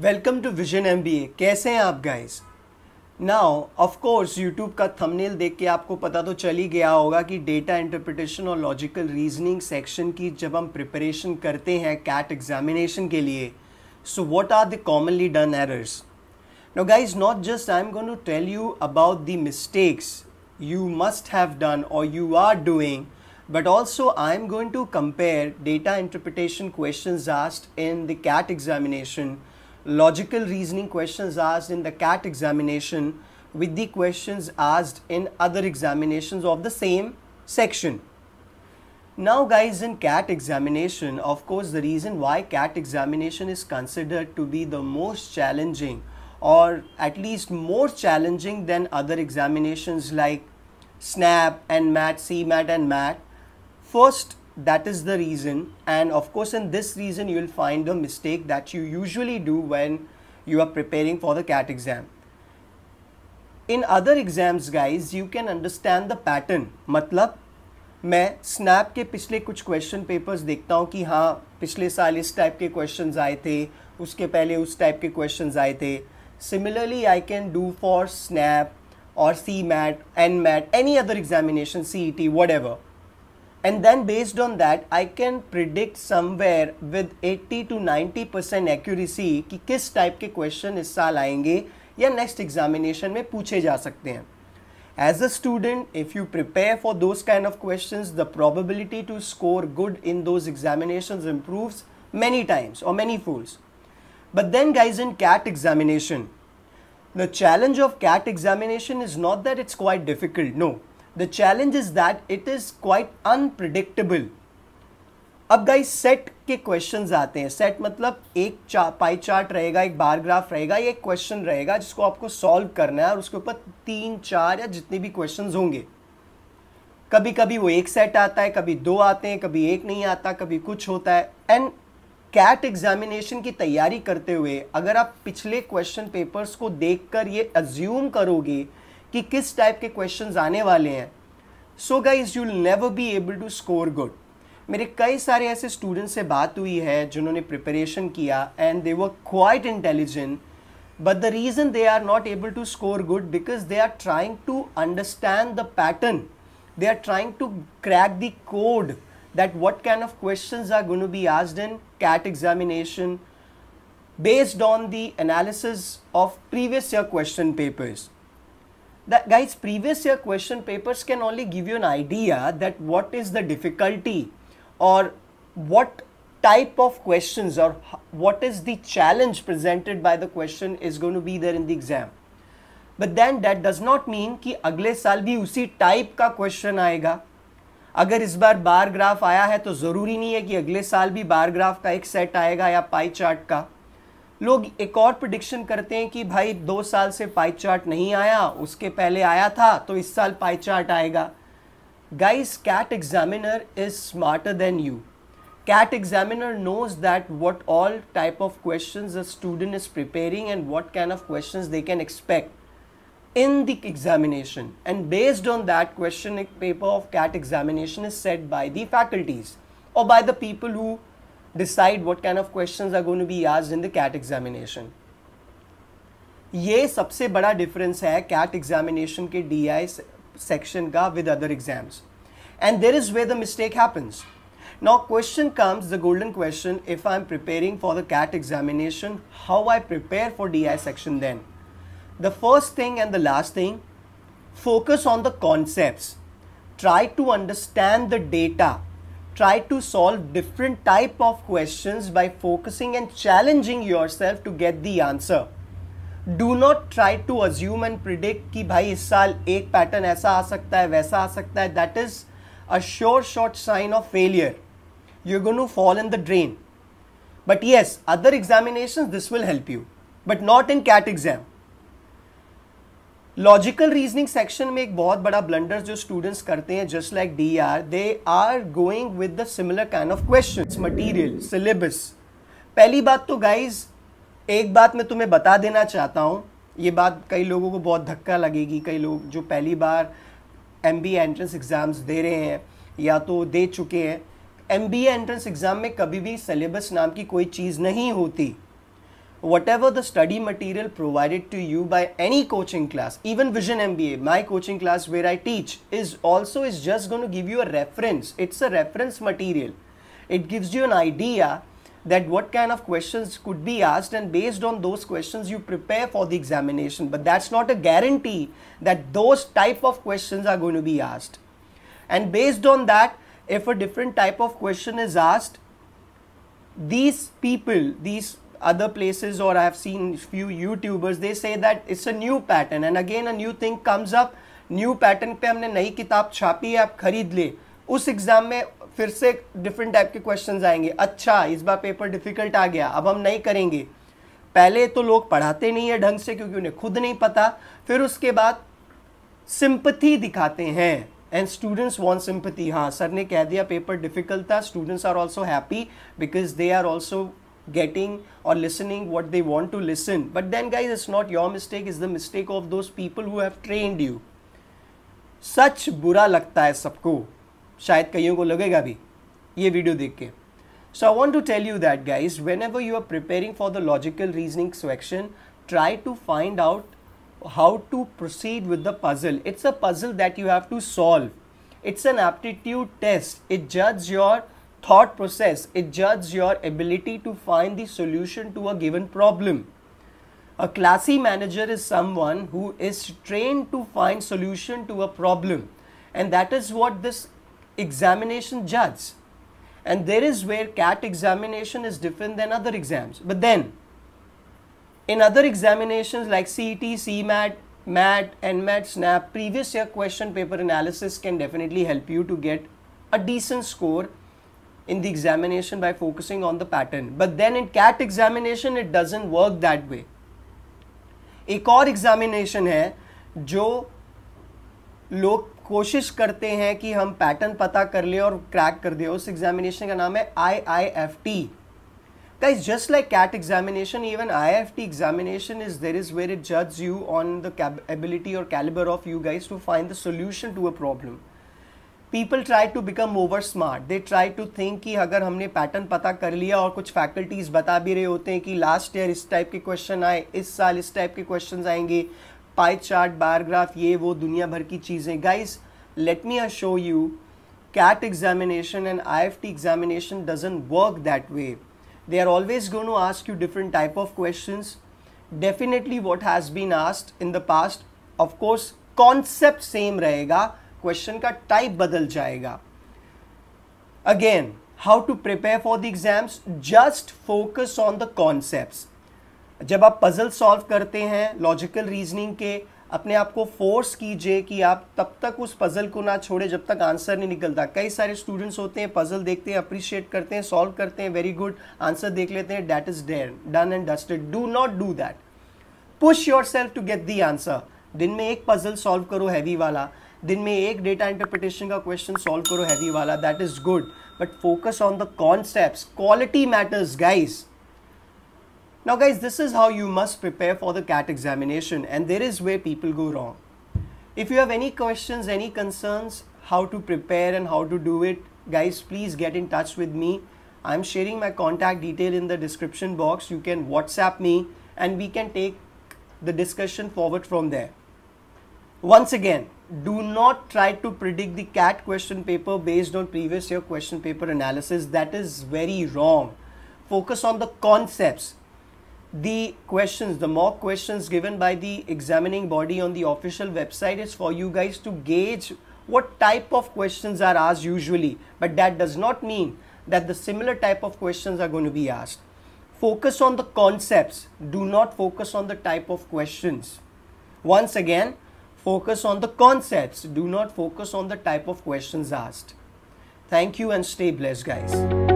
Welcome to vision M B A कैसे हैं आप guys now of course YouTube का थंबनेल देख के आपको पता तो चल ही गया होगा कि डेटा इंटरप्रिटेशन और लॉजिकल रीजनिंग सेक्शन की जब हम प्रिपरेशन करते हैं कैट एग्जामिनेशन के लिए so what are the commonly done errors no guys not just I am going to tell you about the mistakes you must have done और you are doing but also I am going to compare data interpretation question asked in the CAT examination logical reasoning questions asked in the CAT examination with the questions asked in other examinations of the same section. Now guys in CAT examination, of course the reason why CAT examination is considered to be the most challenging or at least more challenging than other examinations like SNAP and MAT, CMAT and MAT. First that is the reason and of course in this reason you will find the mistake that you usually do when you are preparing for the CAT exam. In other exams guys you can understand the pattern मतलब मैं snap के पिछले कुछ question papers देखता हूँ कि हाँ पिछले साल इस टाइप के क्वेश्चंस आए थे उसके पहले उस टाइप के क्वेश्चंस आए थे similarly I can do for SNAP और C MAT N MAT any other examination C E T whatever and then based on that I can predict somewhere with 80 to 90 percent accuracy कि किस type के question is साल आएंगे या next examination में पूछे जा सकते हैं As a student, if you prepare for those kind of questions, the probability to score good in those examinations improves many times or many folds. But then guys in CAT examination, the challenge of CAT examination is not that it's quite difficult, no. The challenge is that it is quite unpredictable. अब guys set के question आते हैं set मतलब एक चा, pie chart रहेगा एक bar graph रहेगा या एक क्वेश्चन रहेगा जिसको आपको सॉल्व करना है और उसके ऊपर तीन चार या जितने भी क्वेश्चन होंगे कभी कभी वो एक सेट आता है कभी दो आते हैं कभी एक नहीं आता कभी कुछ होता है एंड कैट एग्जामिनेशन की तैयारी करते हुए अगर आप पिछले क्वेश्चन पेपर्स को देखकर ये अज्यूम करोगे कि किस टाइप के क्वेश्चंस आने वाले हैं so guys you never be able to score good मेरे कई सारे ऐसे स्टूडेंट्स से बात हुई है जिन्होंने प्रिपरेशन किया and they were quite intelligent but the reason they are not able to score good because they are trying to understand the pattern they are trying to crack the code that what kind of question are gonna be आज in CAT examination based on the analysis of previous year question papers that guys previous year question papers can only give you an idea that what is the difficulty or what type of questions or what is the challenge presented by the question is going to be there in the exam but then that does not mean ki agle saal bhi usi type ka question aayega अगर इस बार bar graph आया है तो ज़रूरी नहीं है कि अगले साल भी बार ग्राफ का एक सेट आएगा या पाई चार्ट का लोग एक और प्रडिक्शन करते हैं कि भाई दो साल से पाई चार्ट नहीं आया उसके पहले आया था तो इस साल पाई चार्ट आएगा guys CAT examiner is smarter than you CAT examiner knows that what all type of question a student is preparing and what kind of question they can expect in the examination and based on that question paper of CAT examination is set by the faculties और by the people who decide what kind of questions are going to be asked in the CAT examination. ये सबसे बड़ा difference है CAT examination के D I section का with other exams and there is way the mistake happens now question comes the golden question if I am preparing for the CAT examination how I prepare for D I section then the first thing and the last thing focus on the concepts try to understand the data try to solve different type of questions by focusing and challenging yourself to get the answer do not try to assume and predict ki bhai is saal ek pattern aisa aa sakta hai that is a sure shot sign of failure you're going to fall in the drain but yes other examinations this will help you but not in cat exam logical reasoning section में एक बहुत बड़ा blunder जो students करते हैं just like D R they are going with the similar kind of question material syllabus पहली बात तो गाइज एक बात मैं तुम्हें बता देना चाहता हूँ ये बात कई लोगों को बहुत धक्का लगेगी कई लोग जो पहली बार एम बी एंट्रेंस एग्ज़ाम्स दे रहे हैं या तो दे चुके हैं एम बी एंट्रेंस एग्ज़ाम में कभी भी सिलेबस नाम की कोई चीज़ नहीं होती whatever the study material provided to you by any coaching class even vision mba my coaching class where i teach is also is just going to give you a reference it's a reference material it gives you an idea that what kind of questions could be asked and based on those questions you prepare for the examination but that's not a guarantee that those type of questions are going to be asked and based on that if a different type of question is asked these people these other places or I have seen few YouTubers, they say that it's a new pattern and again a new thing comes up. New pattern पे हमने नई किताब छापी है आप खरीद ले उस एग्ज़ाम में फिर से डिफरेंट टाइप के क्वेश्चन आएंगे अच्छा इस बार पेपर डिफिकल्ट आ गया अब हम नहीं करेंगे पहले तो लोग पढ़ाते नहीं है ढंग से क्योंकि उन्हें खुद नहीं पता फिर उसके बाद सिंपथी दिखाते हैं एंड स्टूडेंट्स वॉन्ट सिंपथी हाँ सर ने कह दिया पेपर डिफिकल्ट था students are also happy because they are also getting or listening what they want to listen but then guys it's not your mistake it's the mistake of those people who have trained you Such bura लगता है सबको शायद कईयों को लगेगा भी ये video देख के so I want to tell you that guys whenever you are preparing for the logical reasoning section try how to proceed with the puzzle. It's a puzzle that you have to solve. It's an aptitude test. It judges your thought process it judges your ability to find the solution to a given problem a classy manager is someone who is trained to find solution to a problem and that is what this examination judges and there is where cat examination is different than other exams but then in other examinations like CET, CMAT, MAT, NMAT, SNAP, previous year question paper analysis can definitely help you to get a decent score in the examination by focusing on the pattern but then in cat examination it doesn't work that way एक और examination है जो लोग कोशिश करते हैं कि हम पैटर्न पता कर ले और क्रैक कर दे उस एग्जामिनेशन का नाम है आई आई एफ टी का is just like CAT examination even I F T examination is there is where it जज यू ऑन द एबिलिटी और calibre of you guys to find the solution to a problem people try to become over smart they try to think कि अगर हमने pattern पता कर लिया और कुछ फैकल्टीज़ बता भी रहे होते हैं कि लास्ट ईयर इस टाइप के क्वेश्चन आए इस साल इस टाइप के क्वेश्चन आएंगे पाई चार्ट बायोग्राफ ये वो दुनिया भर की चीज़ें guys let me show you CAT examination and I F T examination doesn't work that way they are always gonna ask you different type of question definitely what has been asked in the past of course concept same रहेगा question का type बदल जाएगा again how to prepare for the exams just focus on the concept जब आप puzzle solve करते हैं logical reasoning के अपने आप को फोर्स कीजिए कि आप तब तक उस पजल को ना छोड़े जब तक आंसर नहीं निकलता कई सारे स्टूडेंट्स होते हैं पजल देखते हैं अप्रिशिएट करते हैं सॉल्व करते हैं वेरी गुड आंसर देख लेते हैं that is there done and dusted do not do that push yourself to get the answer दिन में एक पजल सॉल्व करो हैवी वाला दिन में एक डेटा इंटरप्रिटेशन का क्वेश्चन सॉल्व करो हैवी वाला that is good but focus on the concept quality matters guys Now, guys, this is how you must prepare for the CAT examination, and there is where people go wrong. If you have any questions, any concerns, how to prepare and how to do it, guys, please get in touch with me. I'm sharing my contact detail in the description box. You can WhatsApp me, and we can take the discussion forward from there. Once again, do not try to predict the CAT question paper based on previous year question paper analysis. That is very wrong. Focus on the concepts. The questions, the mock questions given by the examining body on the official website is for you guys to gauge what type of questions are asked usually. But that does not mean that the similar type of questions are going to be asked. Focus on the concepts. Do not focus on the type of questions. Once again, Focus on the concepts. Do not focus on the type of questions asked. Thank you and stay blessed, guys.